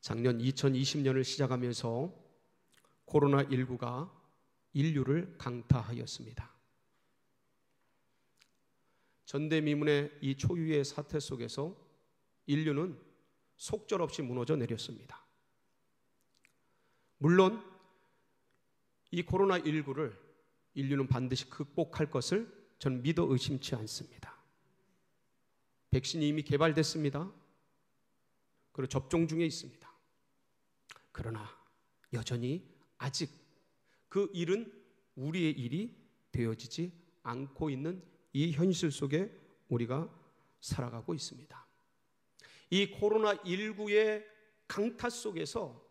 작년 2020년을 시작하면서 코로나19가 인류를 강타하였습니다. 전대미문의 이 초유의 사태 속에서 인류는 속절없이 무너져 내렸습니다. 물론 이 코로나19를 인류는 반드시 극복할 것을 전 믿어 의심치 않습니다. 백신이 이미 개발됐습니다. 그리고 접종 중에 있습니다. 그러나 여전히 아직 그 일은 우리의 일이 되어지지 않고 있는 이 현실 속에 우리가 살아가고 있습니다. 이 코로나19의 강타 속에서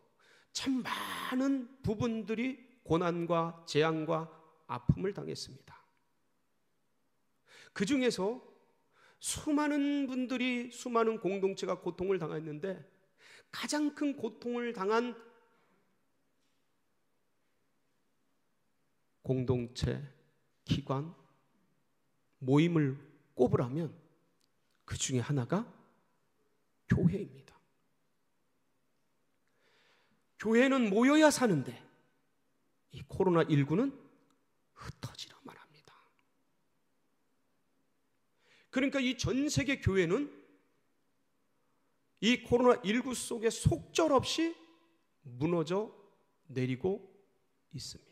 참 많은 부분들이 고난과 재앙과 아픔을 당했습니다. 그 중에서 수많은 분들이 수많은 공동체가 고통을 당했는데 가장 큰 고통을 당한 공동체, 기관, 모임을 꼽으라면 그 중에 하나가 교회입니다. 교회는 모여야 사는데 이 코로나19는 흩어지라 말합니다. 그러니까 이 전 세계 교회는 이 코로나19 속에 속절없이 무너져 내리고 있습니다.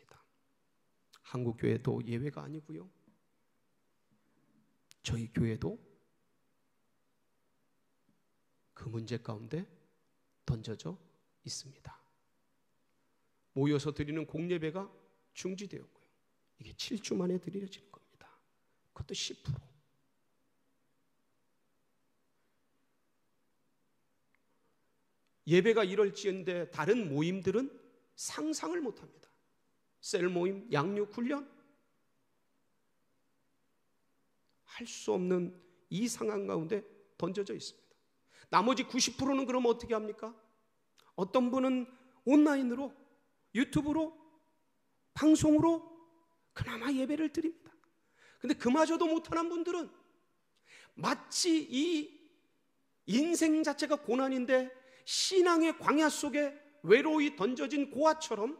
한국 교회도 예외가 아니고요. 저희 교회도 그 문제 가운데 던져져 있습니다. 모여서 드리는 공예배가 중지되었고요. 이게 7주 만에 드려지는 겁니다. 그것도 10%. 예배가 이럴지언데 다른 모임들은 상상을 못합니다. 셀 모임, 양육 훈련 할 수 없는 이 상황 가운데 던져져 있습니다. 나머지 90%는 그럼 어떻게 합니까? 어떤 분은 온라인으로 유튜브로 방송으로 그나마 예배를 드립니다. 근데 그마저도 못하는 분들은 마치 이 인생 자체가 고난인데 신앙의 광야 속에 외로이 던져진 고아처럼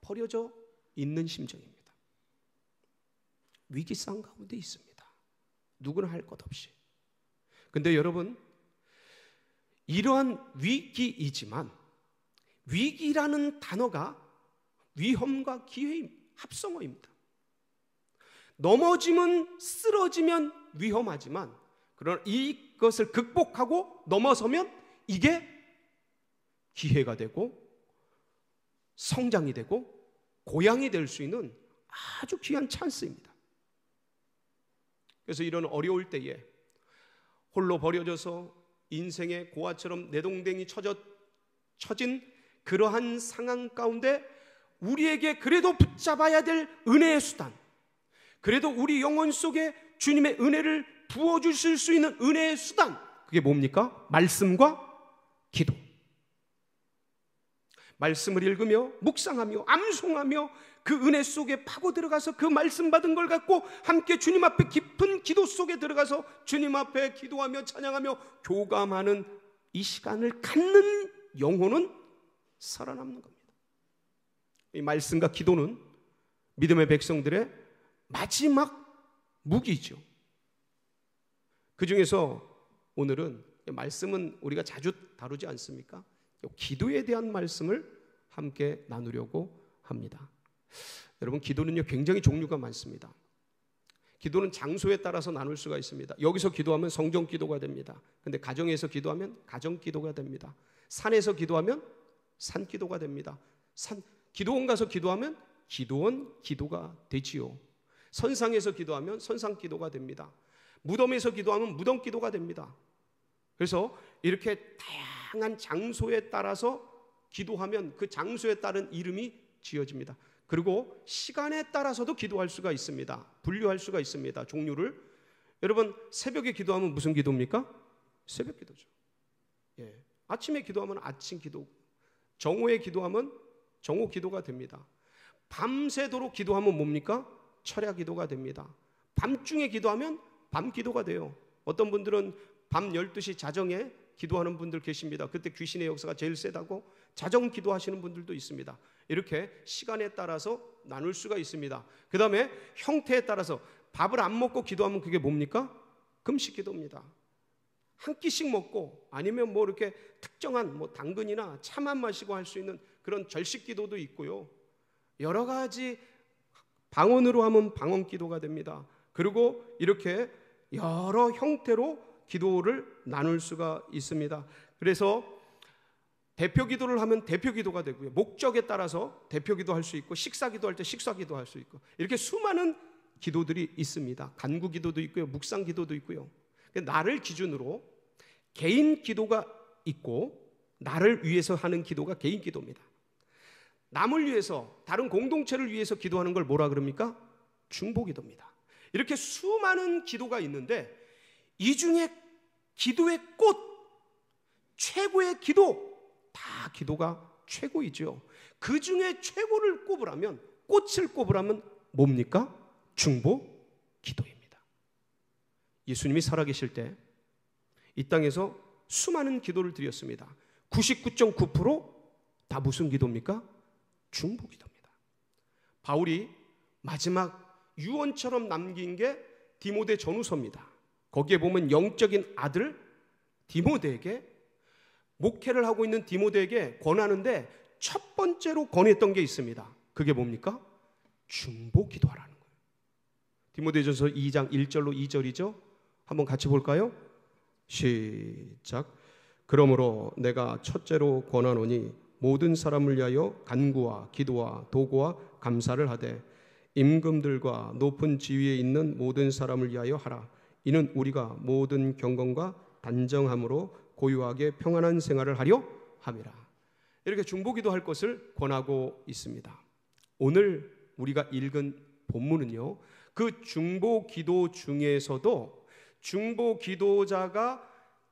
버려져 있는 심정입니다. 위기상 가운데 있습니다. 누구나 할 것 없이. 근데 여러분, 이러한 위기이지만 위기라는 단어가 위험과 기회의 합성어입니다. 넘어지면 쓰러지면 위험하지만 그런 이것을 극복하고 넘어서면 이게 기회가 되고 성장이 되고 고향이 될 수 있는 아주 귀한 찬스입니다. 그래서 이런 어려울 때에 홀로 버려져서 인생의 고아처럼 내동댕이 쳐져, 쳐진 그러한 상황 가운데 우리에게 그래도 붙잡아야 될 은혜의 수단, 그래도 우리 영혼 속에 주님의 은혜를 부어주실 수 있는 은혜의 수단. 그게 뭡니까? 말씀과 기도. 말씀을 읽으며 묵상하며 암송하며 그 은혜 속에 파고 들어가서 그 말씀 받은 걸 갖고 함께 주님 앞에 깊은 기도 속에 들어가서 주님 앞에 기도하며 찬양하며 교감하는 이 시간을 갖는 영혼은 살아남는 겁니다. 이 말씀과 기도는 믿음의 백성들의 마지막 무기죠. 그 중에서 오늘은 말씀은 우리가 자주 다루지 않습니까? 기도에 대한 말씀을 함께 나누려고 합니다. 여러분 기도는요 굉장히 종류가 많습니다. 기도는 장소에 따라서 나눌 수가 있습니다. 여기서 기도하면 성전 기도가 됩니다. 근데 가정에서 기도하면 가정 기도가 됩니다. 산에서 기도하면 산 기도가 됩니다. 산 기도원 가서 기도하면 기도원 기도가 되지요. 선상에서 기도하면 선상 기도가 됩니다. 무덤에서 기도하면 무덤 기도가 됩니다. 그래서 이렇게 다양한 장소에 따라서 기도하면 그 장소에 따른 이름이 지어집니다. 그리고 시간에 따라서도 기도할 수가 있습니다. 분류할 수가 있습니다. 종류를. 여러분, 새벽에 기도하면 무슨 기도입니까? 새벽 기도죠. 예. 아침에 기도하면 아침 기도. 정오에 기도하면 정오 기도가 됩니다. 밤새도록 기도하면 뭡니까? 철야 기도가 됩니다. 밤중에 기도하면 밤 기도가 돼요. 어떤 분들은 밤 12시 자정에 기도하는 분들 계십니다. 그때 귀신의 역사가 제일 세다고 자정 기도하시는 분들도 있습니다. 이렇게 시간에 따라서 나눌 수가 있습니다. 그 다음에 형태에 따라서 밥을 안 먹고 기도하면 그게 뭡니까? 금식 기도입니다. 한 끼씩 먹고 아니면 뭐 이렇게 특정한 뭐 당근이나 차만 마시고 할 수 있는 그런 절식 기도도 있고요. 여러 가지 방언으로 하면 방언 기도가 됩니다. 그리고 이렇게 여러 형태로 기도를 나눌 수가 있습니다. 그래서 대표 기도를 하면 대표 기도가 되고요. 목적에 따라서 대표 기도할 수 있고 식사 기도할 때 식사 기도할 수 있고 이렇게 수많은 기도들이 있습니다. 간구 기도도 있고요. 묵상 기도도 있고요. 그 나를 기준으로 개인 기도가 있고 나를 위해서 하는 기도가 개인 기도입니다. 남을 위해서 다른 공동체를 위해서 기도하는 걸 뭐라 그럽니까? 중보 기도입니다. 이렇게 수많은 기도가 있는데 이 중에 기도의 꽃, 최고의 기도, 다 기도가 최고이죠. 그 중에 최고를 꼽으라면, 꽃을 꼽으라면 뭡니까? 중보 기도입니다. 예수님이 살아계실 때 이 땅에서 수많은 기도를 드렸습니다. 99.9%다 무슨 기도입니까? 중보 기도입니다. 바울이 마지막 유언처럼 남긴 게 디모데 전우서입니다 거기에 보면 영적인 아들 디모데에게 목회를 하고 있는 디모데에게 권하는데 첫 번째로 권했던 게 있습니다. 그게 뭡니까? 중보 기도하라는 거예요. 디모데전서 2장 1절로 2절이죠. 한번 같이 볼까요? 시작. 그러므로 내가 첫째로 권하노니 모든 사람을 위하여 간구와 기도와 도구와 감사를 하되 임금들과 높은 지위에 있는 모든 사람을 위하여 하라. 이는 우리가 모든 경건과 단정함으로 고유하게 평안한 생활을 하려 함이라. 이렇게 중보기도 할 것을 권하고 있습니다. 오늘 우리가 읽은 본문은요. 그 중보 기도 중에서도 중보 기도자가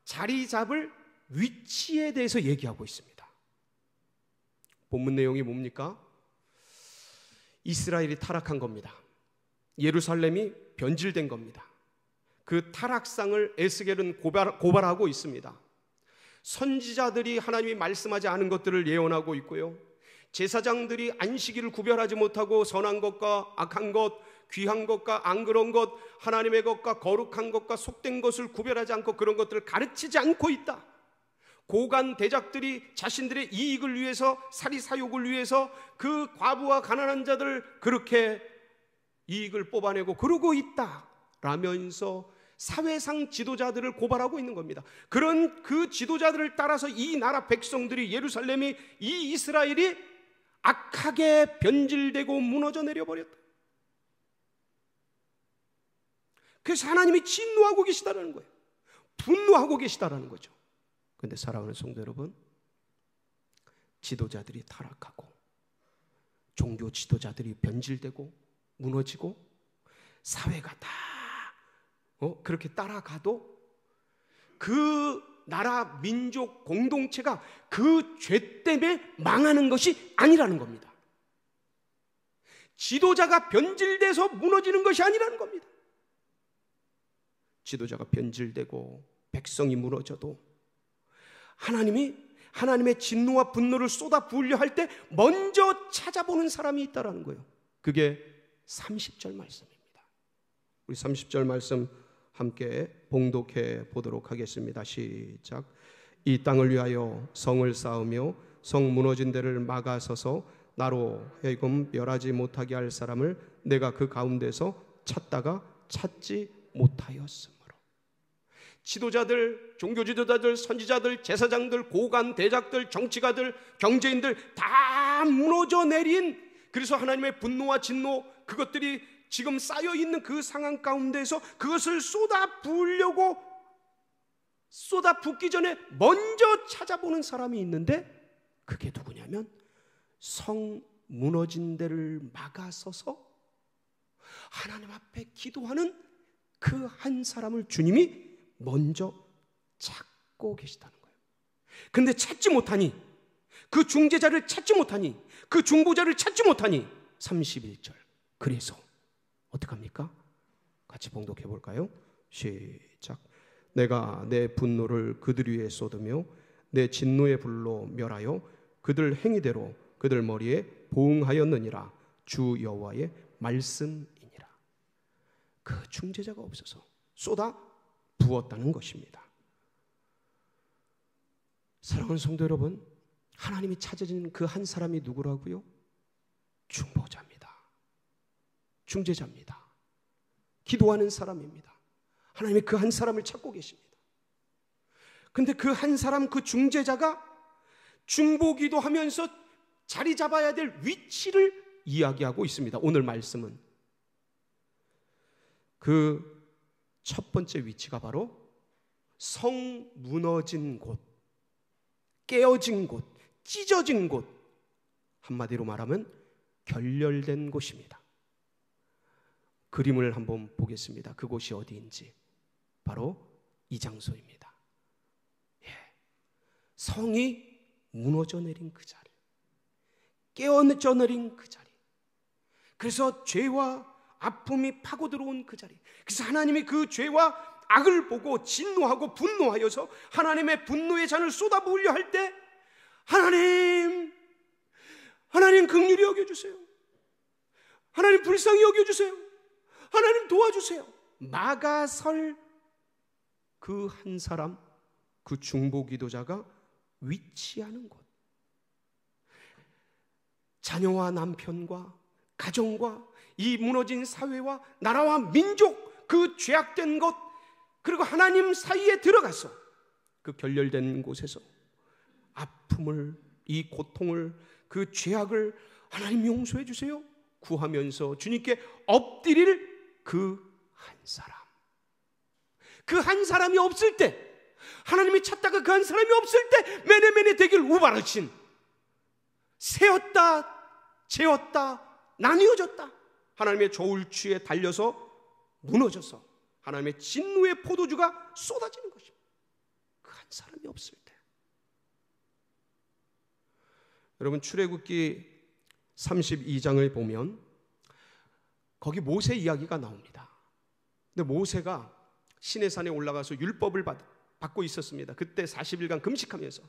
자리 잡을 위치에 대해서 얘기하고 있습니다. 본문 내용이 뭡니까? 이스라엘이 타락한 겁니다. 예루살렘이 변질된 겁니다. 그 타락상을 에스겔은 고발, 고발하고 있습니다. 선지자들이 하나님이 말씀하지 않은 것들을 예언하고 있고요. 제사장들이 안식일을 구별하지 못하고 선한 것과 악한 것, 귀한 것과 안 그런 것, 하나님의 것과 거룩한 것과 속된 것을 구별하지 않고 그런 것들을 가르치지 않고 있다. 고관 대작들이 자신들의 이익을 위해서 사리 사욕을 위해서 그 과부와 가난한 자들 그렇게 이익을 뽑아내고 그러고 있다라면서 사회상 지도자들을 고발하고 있는 겁니다. 그런 그 지도자들을 따라서 이 나라 백성들이 예루살렘이 이 이스라엘이 악하게 변질되고 무너져 내려버렸다. 그래서 하나님이 진노하고 계시다라는 거예요. 분노하고 계시다라는 거죠. 근데 사랑하는 성도 여러분, 지도자들이 타락하고 종교 지도자들이 변질되고 무너지고 사회가 다 어? 그렇게 따라가도 그 나라 민족 공동체가 그 죄 때문에 망하는 것이 아니라는 겁니다. 지도자가 변질돼서 무너지는 것이 아니라는 겁니다. 지도자가 변질되고 백성이 무너져도 하나님이 하나님의 진노와 분노를 쏟아 부으려 할 때 먼저 찾아보는 사람이 있다라는 거예요. 그게 30절 말씀입니다. 우리 30절 말씀 함께 봉독해 보도록 하겠습니다. 시작. 이 땅을 위하여 성을 쌓으며 성 무너진 데를 막아서서 나로 하금 멸하지 못하게 할 사람을 내가 그 가운데서 찾다가 찾지 못하였음. 지도자들, 종교 지도자들, 선지자들, 제사장들, 고관, 대작들, 정치가들, 경제인들 다 무너져 내린 그래서 하나님의 분노와 진노 그것들이 지금 쌓여 있는 그 상황 가운데서 그것을 쏟아 부으려고 쏟아 붓기 전에 먼저 찾아보는 사람이 있는데 그게 누구냐면 성 무너진 데를 막아서서 하나님 앞에 기도하는 그 한 사람을 주님이 먼저 찾고 계시다는 거예요. 근데 찾지 못하니 그 중재자를 찾지 못하니 그 중보자를 찾지 못하니 31절. 그래서 어떡합니까? 같이 봉독해 볼까요? 시작. 내가 내 분노를 그들 위에 쏟으며 내 진노의 불로 멸하여 그들 행위대로 그들 머리에 보응하였느니라 주 여호와의 말씀이니라. 그 중재자가 없어서 쏟아 부었다는 것입니다. 사랑하는 성도 여러분, 하나님이 찾아진 그 한 사람이 누구라고요? 중보자입니다. 중재자입니다. 기도하는 사람입니다. 하나님이 그 한 사람을 찾고 계십니다. 근데 그 한 사람, 그 중재자가 중보 기도하면서 자리 잡아야 될 위치를 이야기하고 있습니다. 오늘 말씀은. 그첫 번째 위치가 바로 성 무너진 곳, 깨어진 곳, 찢어진 곳. 한마디로 말하면 결렬된 곳입니다. 그림을 한번 보겠습니다. 그곳이 어디인지. 바로 이 장소입니다. 예. 성이 무너져 내린 그 자리. 깨어져 내린 그 자리. 그래서 죄와 아픔이 파고 들어온 그 자리. 그래서 하나님이 그 죄와 악을 보고 진노하고 분노하여서 하나님의 분노의 잔을 쏟아부으려 할 때 하나님 하나님 긍휼히 여겨 주세요. 하나님 불쌍히 여겨 주세요. 하나님 도와주세요. 막아설그 한 사람 그 중보 기도자가 위치하는 곳. 자녀와 남편과 가정과 이 무너진 사회와 나라와 민족 그 죄악된 것 그리고 하나님 사이에 들어가서 그 결렬된 곳에서 아픔을 이 고통을 그 죄악을 하나님 용서해 주세요 구하면서 주님께 엎드릴 그 한 사람 그 한 사람이 없을 때 하나님이 찾다가 그 한 사람이 없을 때 매네매네 되길 우발하신 세었다 재었다 나뉘어졌다 하나님의 조울추에 달려서 무너져서 하나님의 진노의 포도주가 쏟아지는 것입니다. 그 사람이 없을 때. 여러분 출애굽기 32장을 보면 거기 모세 이야기가 나옵니다. 근데 모세가 시내산에 올라가서 율법을 받, 받고 있었습니다. 그때 40일간 금식하면서.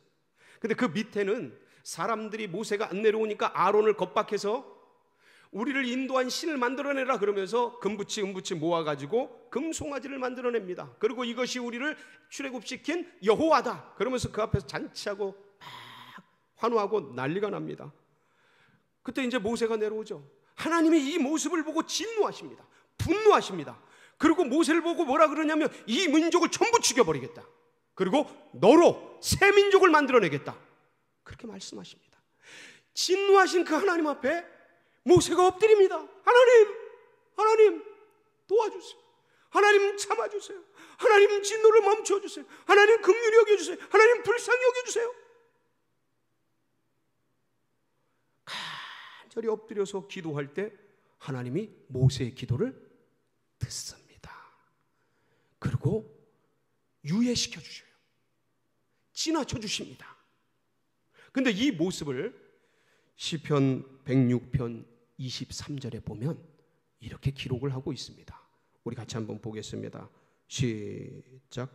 근데 그 밑에는 사람들이 모세가 안 내려오니까 아론을 겁박해서 우리를 인도한 신을 만들어내라 그러면서 금붙이 은붙이 모아가지고 금송아지를 만들어냅니다. 그리고 이것이 우리를 출애굽시킨 여호와다. 그러면서 그 앞에서 잔치하고 막 환호하고 난리가 납니다. 그때 이제 모세가 내려오죠. 하나님이 이 모습을 보고 진노하십니다. 분노하십니다. 그리고 모세를 보고 뭐라 그러냐면 이 민족을 전부 죽여버리겠다. 그리고 너로 새 민족을 만들어내겠다. 그렇게 말씀하십니다. 진노하신 그 하나님 앞에 모세가 엎드립니다. 하나님, 하나님 도와주세요. 하나님 참아주세요. 하나님 진노를 멈춰주세요. 하나님 긍휼히 여겨주세요. 하나님 불쌍히 여겨주세요. 간절히 엎드려서 기도할 때 하나님이 모세의 기도를 듣습니다. 그리고 유예시켜 주셔요. 지나쳐 주십니다. 근데 이 모습을 시편 106편 23절에 보면 이렇게 기록을 하고 있습니다. 우리 같이 한번 보겠습니다. 시작.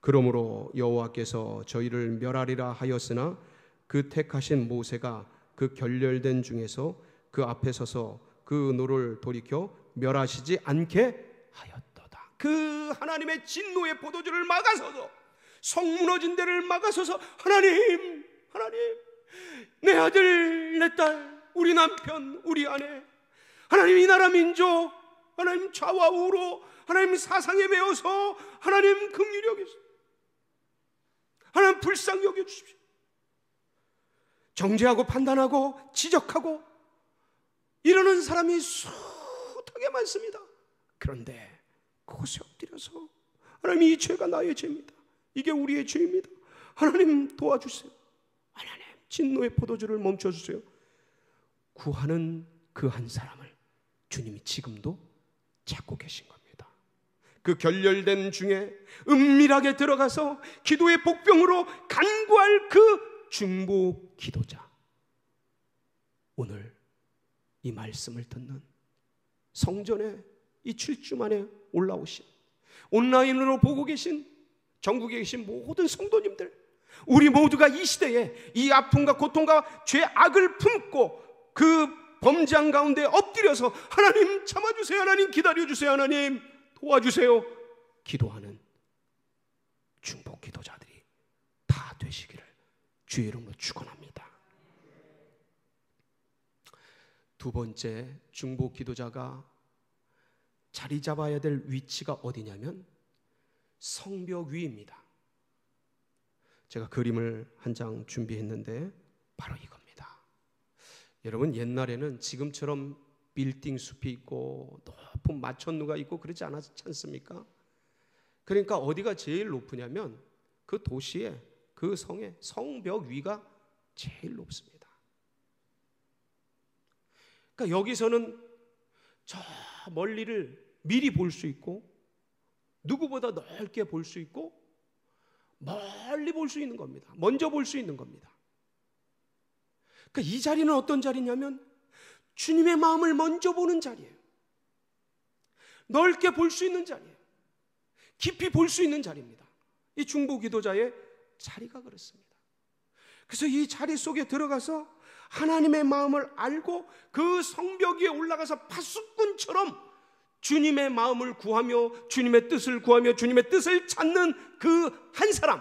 그러므로 여호와께서 저희를 멸하리라 하였으나 그 택하신 모세가 그 결렬된 중에서 그 앞에 서서 그 노를 돌이켜 멸하시지 않게 하였도다. 그 하나님의 진노의 포도주를 막아서서 성 무너진 데를 막아서서 하나님, 하나님, 내 아들, 내 딸, 우리 남편, 우리 아내, 하나님 이 나라 민족, 하나님 좌와 우로, 하나님 사상에 매여서 하나님 긍휼히 여겨주십시오. 하나님 불쌍히 여겨주십시오. 정죄하고 판단하고 지적하고 이러는 사람이 수하게 많습니다. 그런데 그곳에 엎드려서 하나님 이 죄가 나의 죄입니다. 이게 우리의 죄입니다. 하나님 도와주세요. 하나님 진노의 포도주를 멈춰주세요. 구하는 그 한 사람을 주님이 지금도 찾고 계신 겁니다. 그 결렬된 중에 은밀하게 들어가서 기도의 복병으로 간구할 그 중보 기도자. 오늘 이 말씀을 듣는 성전에 이 7주 만에 올라오신 온라인으로 보고 계신 전국에 계신 모든 성도님들 우리 모두가 이 시대에 이 아픔과 고통과 죄악을 품고 그범죄한 가운데 엎드려서 하나님 참아주세요. 하나님 기다려주세요. 하나님 도와주세요. 기도하는 중복 기도자들이 다 되시기를 주의 이름으로 축원합니다. 두 번째 중복 기도자가 자리 잡아야 될 위치가 어디냐면 성벽 위입니다. 제가 그림을 한 장 준비했는데 바로 이겁니다. 여러분 옛날에는 지금처럼 빌딩 숲이 있고 높은 마천루가 있고 그러지 않았지 않습니까? 그러니까 어디가 제일 높으냐면 그 도시에 그 성에 성벽 위가 제일 높습니다. 그러니까 여기서는 저 멀리를 미리 볼 수 있고 누구보다 넓게 볼 수 있고 멀리 볼 수 있는 겁니다. 먼저 볼 수 있는 겁니다. 그러니까 이 자리는 어떤 자리냐면 주님의 마음을 먼저 보는 자리예요. 넓게 볼 수 있는 자리예요. 깊이 볼 수 있는 자리입니다. 이 중보 기도자의 자리가 그렇습니다. 그래서 이 자리 속에 들어가서 하나님의 마음을 알고 그 성벽 위에 올라가서 파수꾼처럼 주님의 마음을 구하며 주님의 뜻을 구하며 주님의 뜻을 찾는 그 한 사람.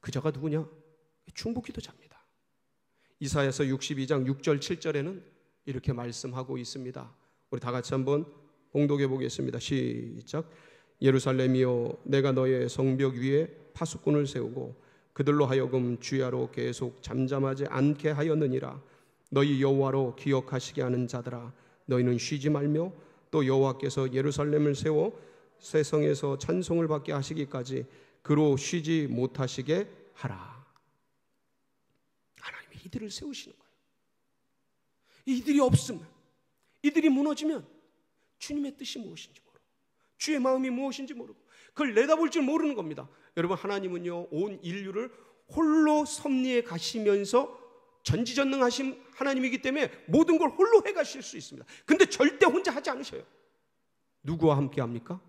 그자가 누구냐? 중보 기도자입니다. 이사에서 62장 6절 7절에는 이렇게 말씀하고 있습니다. 우리 다 같이 한번 봉독해 보겠습니다. 시작. 예루살렘이여 내가 너의 성벽 위에 파수꾼을 세우고 그들로 하여금 주야로 계속 잠잠하지 않게 하였느니라 너희 여호와로 기억하시게 하는 자들아 너희는 쉬지 말며 또 여호와께서 예루살렘을 세워 세성에서 찬송을 받게 하시기까지 그로 쉬지 못하시게 하라 이들을 세우시는 거예요. 이들이 없으면, 이들이 무너지면 주님의 뜻이 무엇인지 모르고, 주의 마음이 무엇인지 모르고, 그걸 내다볼 줄 모르는 겁니다. 여러분, 하나님은요, 온 인류를 홀로 섭리해 가시면서 전지전능하신 하나님이기 때문에 모든 걸 홀로 해 가실 수 있습니다. 근데 절대 혼자 하지 않으셔요. 누구와 함께 합니까?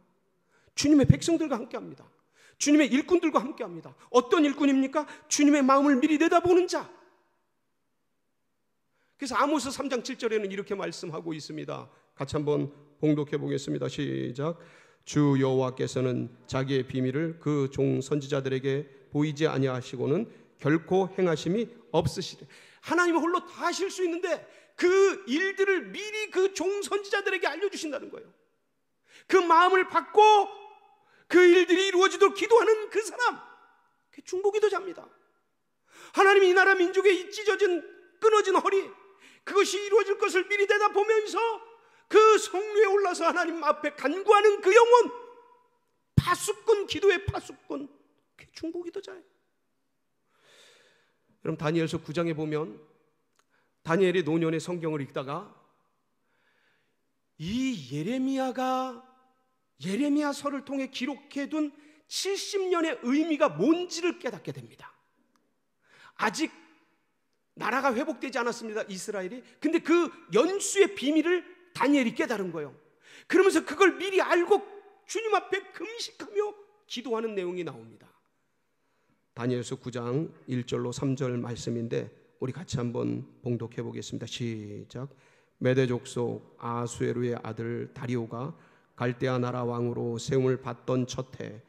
주님의 백성들과 함께 합니다. 주님의 일꾼들과 함께 합니다. 어떤 일꾼입니까? 주님의 마음을 미리 내다보는 자. 그래서 아모스 3장 7절에는 이렇게 말씀하고 있습니다. 같이 한번 봉독해 보겠습니다. 시작. 주 여호와께서는 자기의 비밀을 그 종 선지자들에게 보이지 아니하시고는 결코 행하심이 없으시리. 하나님은 홀로 다 하실 수 있는데 그 일들을 미리 그 종 선지자들에게 알려주신다는 거예요. 그 마음을 받고 그 일들이 이루어지도록 기도하는 그 사람, 그 중보기도자입니다. 하나님이 이 나라 민족의 이 찢어진 끊어진 허리, 그것이 이루어질 것을 미리 내다보면서 그 성류에 올라서 하나님 앞에 간구하는 그 영혼 파수꾼 기도의 파수꾼 그게 중보 기도자예요. 여러 다니엘서 9장에 보면 다니엘이 노년의 성경을 읽다가 이 예레미야가 예레미야서를 통해 기록해 둔 70년의 의미가 뭔지를 깨닫게 됩니다. 아직 나라가 회복되지 않았습니다. 이스라엘이. 근데 그 연수의 비밀을 다니엘이 깨달은 거예요. 그러면서 그걸 미리 알고 주님 앞에 금식하며 기도하는 내용이 나옵니다. 다니엘서 9장 1절로 3절 말씀인데 우리 같이 한번 봉독해 보겠습니다. 시작. 메대 족속 아수에루의 아들 다리오가 갈대아 나라 왕으로 세움을 받던 첫해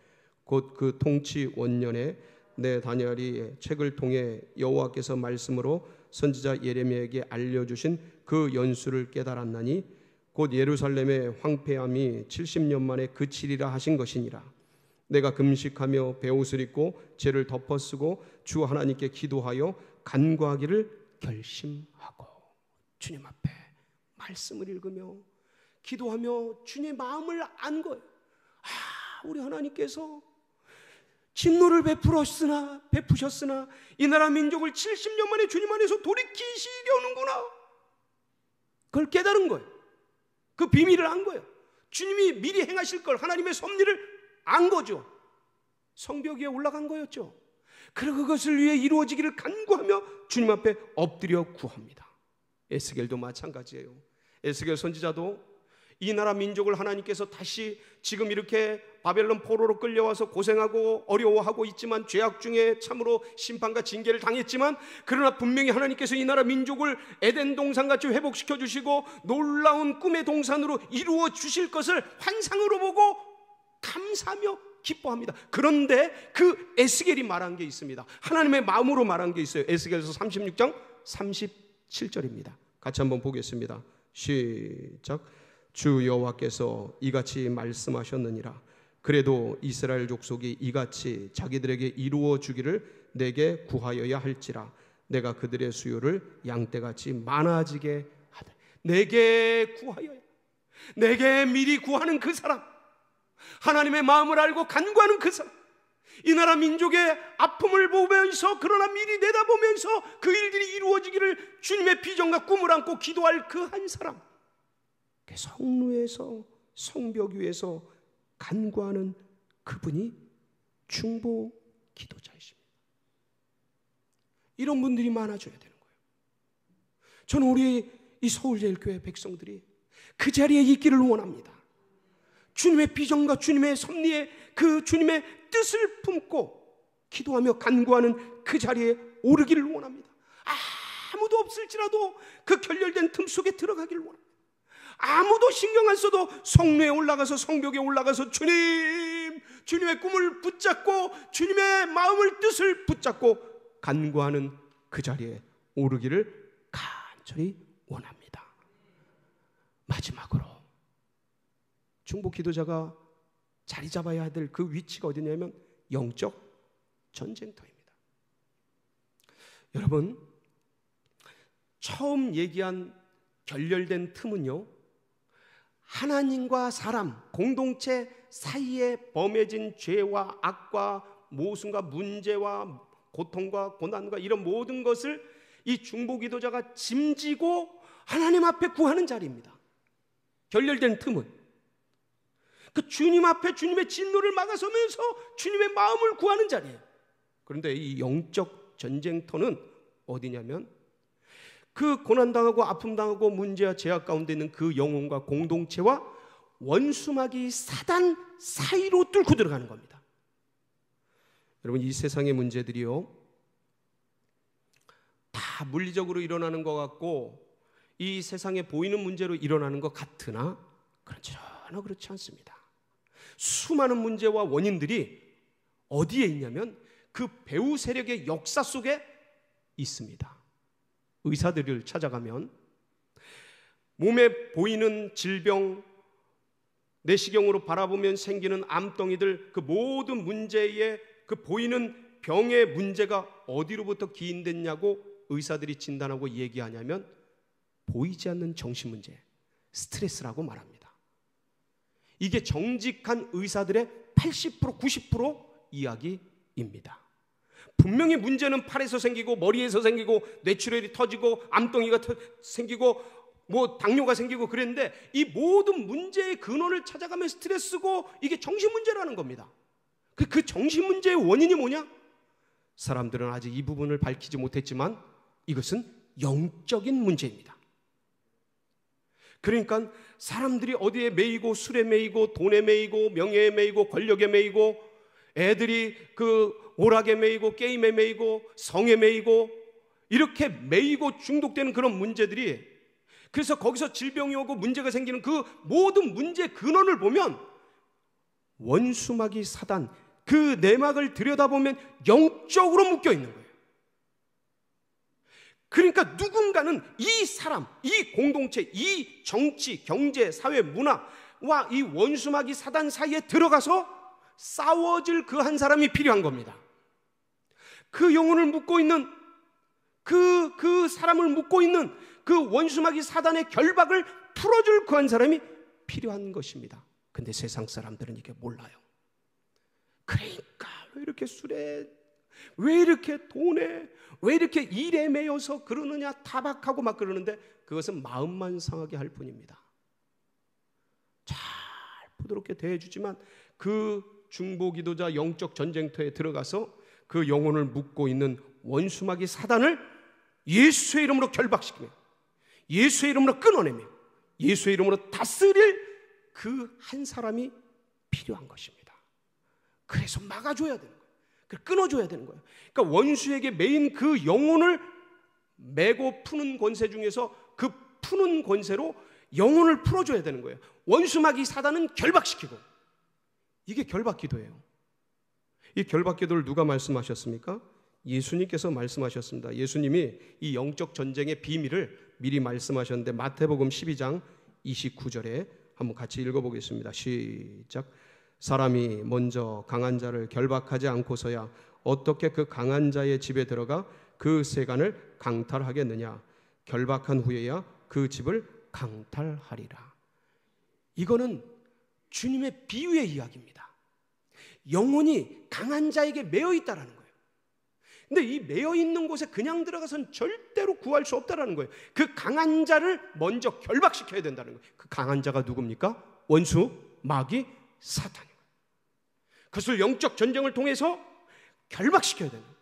곧 그 통치 원년에 내 네, 다니엘이 책을 통해 여호와께서 말씀으로 선지자 예레미야에게 알려주신 그 연수를 깨달았나니 곧 예루살렘의 황폐함이 70년 만에 그치리라 하신 것이니라. 내가 금식하며 배옷을 입고 죄를 덮어쓰고 주 하나님께 기도하여 간과하기를 결심하고 주님 앞에 말씀을 읽으며 기도하며 주님 마음을 안 거예요. 아, 우리 하나님께서 진노를 베풀었으나 베푸셨으나 이 나라 민족을 70년 만에 주님 안에서 돌이키시려는구나. 그걸 깨달은 거예요. 그 비밀을 안 거예요. 주님이 미리 행하실 걸 하나님의 섭리를 안 거죠. 성벽 위에 올라간 거였죠. 그리고 그것을 위해 이루어지기를 간구하며 주님 앞에 엎드려 구합니다. 에스겔도 마찬가지예요. 에스겔 선지자도 이 나라 민족을 하나님께서 다시 지금 이렇게 바벨론 포로로 끌려와서 고생하고 어려워하고 있지만 죄악 중에 참으로 심판과 징계를 당했지만 그러나 분명히 하나님께서 이 나라 민족을 에덴 동산같이 회복시켜 주시고 놀라운 꿈의 동산으로 이루어 주실 것을 환상으로 보고 감사하며 기뻐합니다. 그런데 그 에스겔이 말한 게 있습니다. 하나님의 마음으로 말한 게 있어요. 에스겔서 36장 37절입니다. 같이 한번 보겠습니다. 시작. 주 여호와께서 이같이 말씀하셨느니라 그래도 이스라엘 족속이 이같이 자기들에게 이루어 주기를 내게 구하여야 할지라 내가 그들의 수요를 양떼같이 많아지게 하되 내게 구하여야 내게 미리 구하는 그 사람 하나님의 마음을 알고 간구하는 그 사람 이 나라 민족의 아픔을 보면서 그러나 미리 내다보면서 그 일들이 이루어지기를 주님의 비전과 꿈을 안고 기도할 그 한 사람 성루에서 성벽 위에서 간구하는 그분이 중보 기도자이십니다. 이런 분들이 많아져야 되는 거예요. 저는 우리 이 서울제일교회 백성들이 그 자리에 있기를 원합니다. 주님의 비전과 주님의 섭리에 그 주님의 뜻을 품고 기도하며 간구하는 그 자리에 오르기를 원합니다. 아무도 없을지라도 그 결렬된 틈 속에 들어가기를 원합니다. 아무도 신경 안 써도 성례에 올라가서 성벽에 올라가서 주님, 주님의 꿈을 붙잡고 주님의 마음을 뜻을 붙잡고 간구하는 그 자리에 오르기를 간절히 원합니다. 마지막으로 중복 기도자가 자리 잡아야 될 그 위치가 어디냐면 영적 전쟁터입니다. 여러분, 처음 얘기한 결렬된 틈은요, 하나님과 사람, 공동체 사이에 범해진 죄와 악과 모순과 문제와 고통과 고난과 이런 모든 것을 이 중보 기도자가 짐지고 하나님 앞에 구하는 자리입니다. 결렬된 틈은 그 주님 앞에 주님의 진노를 막아서면서 주님의 마음을 구하는 자리예요. 그런데 이 영적 전쟁터는 어디냐면 그 고난당하고 아픔당하고 문제와 제약 가운데 있는 그 영혼과 공동체와 원수막이 사단 사이로 뚫고 들어가는 겁니다. 여러분, 이 세상의 문제들이요. 다 물리적으로 일어나는 것 같고 이 세상에 보이는 문제로 일어나는 것 같으나 그런 전혀 그렇지 않습니다. 수많은 문제와 원인들이 어디에 있냐면 그배우 세력의 역사 속에 있습니다. 의사들을 찾아가면 몸에 보이는 질병, 내시경으로 바라보면 생기는 암덩이들 그 모든 문제에그 보이는 병의 문제가 어디로부터 기인됐냐고 의사들이 진단하고 얘기하냐면 보이지 않는 정신 문제, 스트레스라고 말합니다. 이게 정직한 의사들의 80% 90% 이야기입니다. 분명히 문제는 팔에서 생기고 머리에서 생기고 뇌출혈이 터지고 암덩이가 터, 생기고 뭐 당뇨가 생기고 그랬는데 이 모든 문제의 근원을 찾아가면 스트레스고 이게 정신 문제라는 겁니다. 그, 그 정신 문제의 원인이 뭐냐? 사람들은 아직 이 부분을 밝히지 못했지만 이것은 영적인 문제입니다. 그러니까 사람들이 어디에 매이고 술에 매이고 돈에 매이고 명예에 매이고 권력에 매이고 애들이 그 오락에 매이고 게임에 매이고 성에 매이고 이렇게 매이고 중독되는 그런 문제들이 그래서 거기서 질병이 오고 문제가 생기는 그 모든 문제 근원을 보면 원수막이 사단 그 내막을 들여다보면 영적으로 묶여 있는 거예요. 그러니까 누군가는 이 사람, 이 공동체, 이 정치, 경제, 사회, 문화와 이 원수막이 사단 사이에 들어가서 싸워질그한 사람이 필요한 겁니다. 그 영혼을 묶고 있는 그, 그 사람을 묶고 있는 그원수막이 사단의 결박을 풀어줄 그 한 사람이 필요한 것입니다. 근데 세상 사람들은 이게 몰라요. 그러니까 왜 이렇게 술에, 왜 이렇게 돈에, 왜 이렇게 일에 매여서 그러느냐, 타박하고 막 그러는데 그것은 마음만 상하게 할 뿐입니다. 잘 부드럽게 대해주지만 그 중보 기도자 영적 전쟁터에 들어가서 그 영혼을 묶고 있는 원수마귀 사단을 예수의 이름으로 결박시키며 예수의 이름으로 끊어내며 예수의 이름으로 다스릴 그 한 사람이 필요한 것입니다. 그래서 막아줘야 되는 거예요. 끊어줘야 되는 거예요. 그러니까 원수에게 메인 그 영혼을 매고 푸는 권세 중에서 그 푸는 권세로 영혼을 풀어줘야 되는 거예요. 원수마귀 사단은 결박시키고 이게 결박 기도예요. 이 결박 기도를 누가 말씀하셨습니까? 예수님께서 말씀하셨습니다. 예수님이 이 영적 전쟁의 비밀을 미리 말씀하셨는데 마태복음 12장 29절에 한번 같이 읽어보겠습니다. 시작. 사람이 먼저 강한 자를 결박하지 않고서야 어떻게 그 강한 자의 집에 들어가 그 세간을 강탈하겠느냐. 결박한 후에야 그 집을 강탈하리라. 이거는 주님의 비유의 이야기입니다. 영혼이 강한 자에게 매여 있다라는 거예요. 근데 이 매여 있는 곳에 그냥 들어가선 절대로 구할 수 없다라는 거예요. 그 강한 자를 먼저 결박시켜야 된다는 거예요. 그 강한 자가 누굽니까? 원수, 마귀, 사탄인 거요 그것을 영적 전쟁을 통해서 결박시켜야 되는 거예요.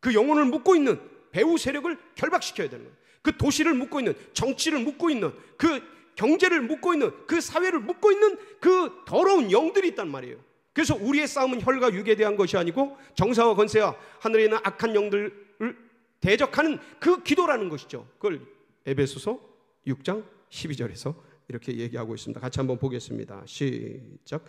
그 영혼을 묶고 있는 배후 세력을 결박시켜야 되는 거예요. 그 도시를 묶고 있는 정치를 묶고 있는 그 경제를 묶고 있는 그 사회를 묶고 있는 그 더러운 영들이 있단 말이에요. 그래서 우리의 싸움은 혈과 육에 대한 것이 아니고 정사와 건세와 하늘에 있는 악한 영들을 대적하는 그 기도라는 것이죠. 그걸 에베소서 6장 12절에서 이렇게 얘기하고 있습니다. 같이 한번 보겠습니다. 시작.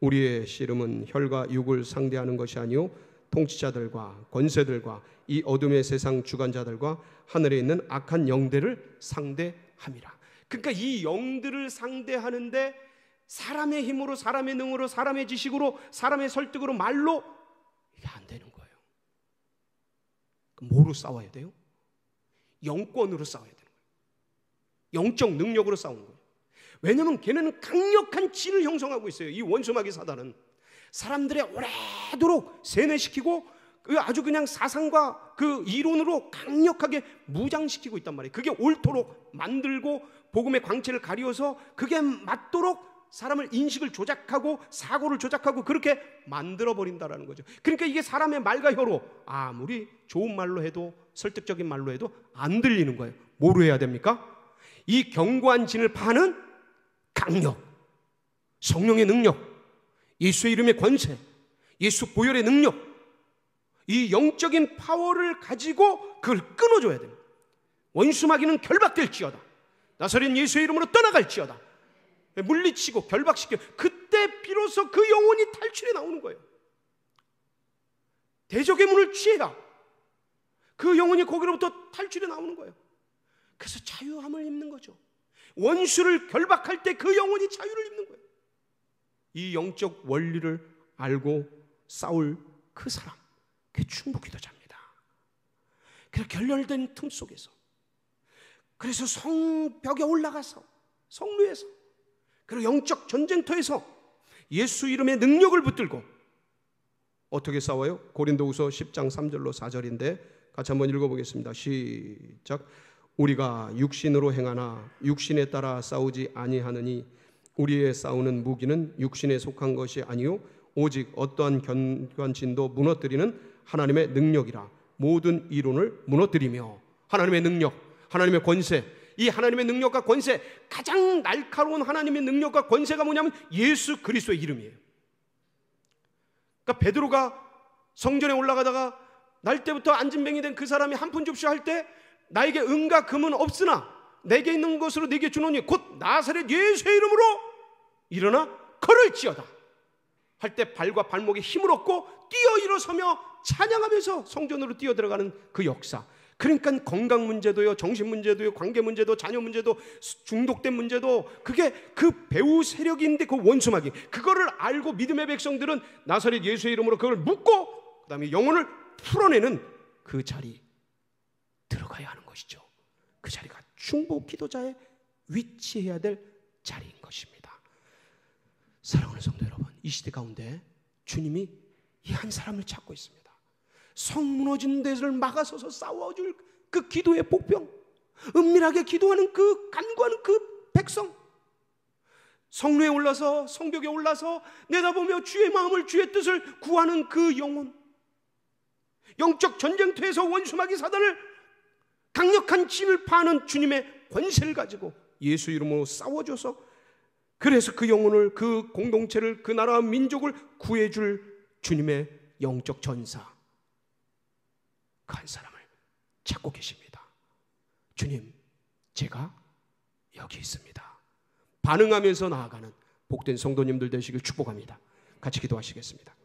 우리의 씨름은 혈과 육을 상대하는 것이 아니요 통치자들과 권세들과 이 어둠의 세상 주관자들과 하늘에 있는 악한 영대를 상대합니다 그러니까 이 영들을 상대하는데 사람의 힘으로, 사람의 능으로, 사람의 지식으로, 사람의 설득으로, 말로 이게 안 되는 거예요. 뭐로 싸워야 돼요? 영권으로 싸워야 되는 거예요. 영적 능력으로 싸우는 거예요. 왜냐하면 걔네는 강력한 진을 형성하고 있어요. 이 원수마귀 사단은 사람들의 오래도록 세뇌시키고 그 아주 그냥 사상과 그 이론으로 강력하게 무장시키고 있단 말이에요. 그게 옳도록 만들고 복음의 광채를 가리워서 그게 맞도록 사람을 인식을 조작하고 사고를 조작하고 그렇게 만들어 버린다라는 거죠. 그러니까 이게 사람의 말과 혀로 아무리 좋은 말로 해도 설득적인 말로 해도 안 들리는 거예요. 뭐로 해야 됩니까? 이 견고한 진을 파는 강력, 성령의 능력, 예수의 이름의 권세, 예수 보혈의 능력, 이 영적인 파워를 가지고 그걸 끊어줘야 됩니다. 원수마귀는 결박될지어다. 나사렛 예수의 이름으로 떠나갈지어다. 물리치고 결박시켜 그때 비로소 그 영혼이 탈출해 나오는 거예요. 대적의 문을 취해라. 그 영혼이 거기로부터 탈출해 나오는 거예요. 그래서 자유함을 입는 거죠. 원수를 결박할 때 그 영혼이 자유를 입는 거예요. 이 영적 원리를 알고 싸울 그 사람, 그 충북 기도자입니다. 그래서 결렬된 틈 속에서 그래서 성벽에 올라가서 성루에서 그리고 영적 전쟁터에서 예수 이름의 능력을 붙들고 어떻게 싸워요? 고린도후서 10장 3절로 4절인데 같이 한번 읽어보겠습니다. 시작. 우리가 육신으로 행하나 육신에 따라 싸우지 아니하느니 우리의 싸우는 무기는 육신에 속한 것이 아니요 오직 어떠한 견관진도 무너뜨리는 하나님의 능력이라 모든 이론을 무너뜨리며 하나님의 능력 하나님의 권세, 이 하나님의 능력과 권세, 가장 날카로운 하나님의 능력과 권세가 뭐냐면 예수 그리스도의 이름이에요. 그러니까 베드로가 성전에 올라가다가 날 때부터 안진뱅이 된 그 사람이 한푼 줍쇼 할때 나에게 은과 금은 없으나 내게 있는 것으로 내게 주노니 곧 나사렛 예수의 이름으로 일어나 걸을지어다 할 때 발과 발목에 힘을 얻고 뛰어 일어서며 찬양하면서 성전으로 뛰어 들어가는 그 역사 그러니까 건강 문제도요, 정신 문제도요, 관계 문제도, 자녀 문제도, 중독된 문제도 그게 그 배우 세력인데 그 원수막이 그거를 알고 믿음의 백성들은 나사렛 예수의 이름으로 그걸 묻고 그다음에 영혼을 풀어내는 그 자리 들어가야 하는 것이죠. 그 자리가 충복 기도자의 위치해야 될 자리인 것입니다. 사랑하는 성도 여러분, 이 시대 가운데 주님이 이 한 사람을 찾고 있습니다. 성 무너진 데를 막아서서 싸워줄 그 기도의 복병, 은밀하게 기도하는 그 간구하는 그 백성, 성루에 올라서 성벽에 올라서 내다보며 주의 마음을 주의 뜻을 구하는 그 영혼, 영적 전쟁터에서 원수마귀 사단을 강력한 짐을 파는 주님의 권세를 가지고 예수 이름으로 싸워줘서 그래서 그 영혼을 그 공동체를 그 나라 민족을 구해줄 주님의 영적 전사 약한 사람을 찾고 계십니다. 주님, 제가 여기 있습니다. 반응하면서 나아가는 복된 성도님들 되시길 축복합니다. 같이 기도하시겠습니다.